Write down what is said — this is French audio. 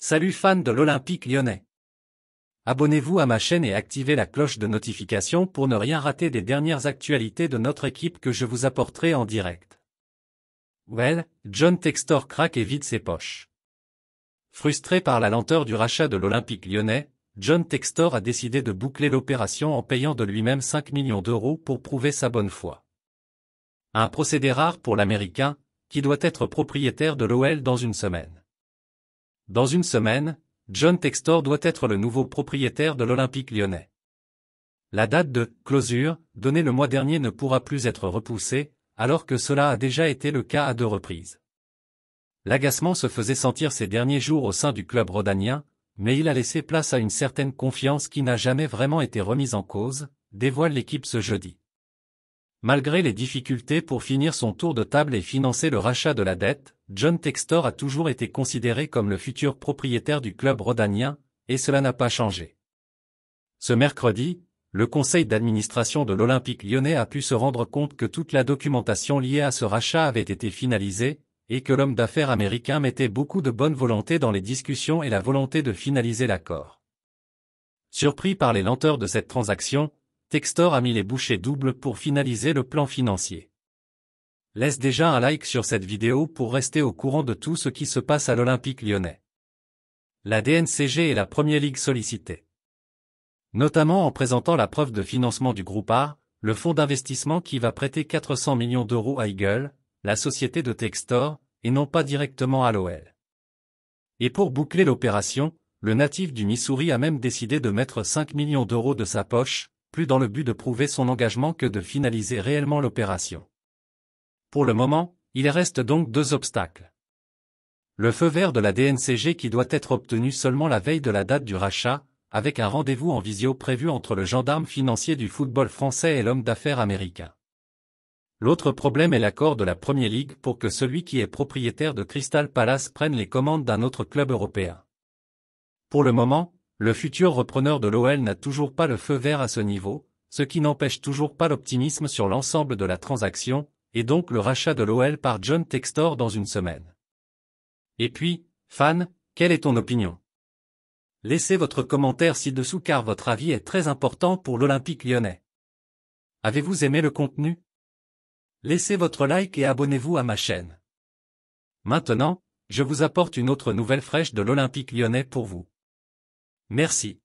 Salut fans de l'Olympique lyonnais. Abonnez-vous à ma chaîne et activez la cloche de notification pour ne rien rater des dernières actualités de notre équipe que je vous apporterai en direct. Well, John Textor craque et vide ses poches. Frustré par la lenteur du rachat de l'Olympique lyonnais, John Textor a décidé de boucler l'opération en payant de lui-même 5 millions d'euros pour prouver sa bonne foi. Un procédé rare pour l'Américain, qui doit être propriétaire de l'OL dans une semaine. Dans une semaine, John Textor doit être le nouveau propriétaire de l'Olympique lyonnais. La date de clôture, donnée le mois dernier, ne pourra plus être repoussée, alors que cela a déjà été le cas à deux reprises. L'agacement se faisait sentir ces derniers jours au sein du club rodanien, mais il a laissé place à une certaine confiance qui n'a jamais vraiment été remise en cause, dévoile l'équipe ce jeudi. Malgré les difficultés pour finir son tour de table et financer le rachat de la dette, John Textor a toujours été considéré comme le futur propriétaire du club rodanien, et cela n'a pas changé. Ce mercredi, le conseil d'administration de l'Olympique lyonnais a pu se rendre compte que toute la documentation liée à ce rachat avait été finalisée, et que l'homme d'affaires américain mettait beaucoup de bonne volonté dans les discussions et la volonté de finaliser l'accord. Surpris par les lenteurs de cette transaction, Textor a mis les bouchées doubles pour finaliser le plan financier. Laisse déjà un like sur cette vidéo pour rester au courant de tout ce qui se passe à l'Olympique lyonnais. La DNCG est la première ligue sollicitée. Notamment en présentant la preuve de financement du groupe A, le fonds d'investissement qui va prêter 400 millions d'euros à Eagle, la société de Textor, et non pas directement à l'OL. Et pour boucler l'opération, le natif du Missouri a même décidé de mettre 5 millions d'euros de sa poche, plus dans le but de prouver son engagement que de finaliser réellement l'opération. Pour le moment, il reste donc deux obstacles. Le feu vert de la DNCG qui doit être obtenu seulement la veille de la date du rachat, avec un rendez-vous en visio prévu entre le gendarme financier du football français et l'homme d'affaires américain. L'autre problème est l'accord de la Premier League pour que celui qui est propriétaire de Crystal Palace prenne les commandes d'un autre club européen. Pour le moment, le futur repreneur de l'OL n'a toujours pas le feu vert à ce niveau, ce qui n'empêche toujours pas l'optimisme sur l'ensemble de la transaction, et donc le rachat de l'OL par John Textor dans une semaine. Et puis, fan, quelle est ton opinion Laissez votre commentaire ci-dessous car votre avis est très important pour l'Olympique lyonnais. Avez-vous aimé le contenu Laissez votre like et abonnez-vous à ma chaîne. Maintenant, je vous apporte une autre nouvelle fraîche de l'Olympique lyonnais pour vous. Merci.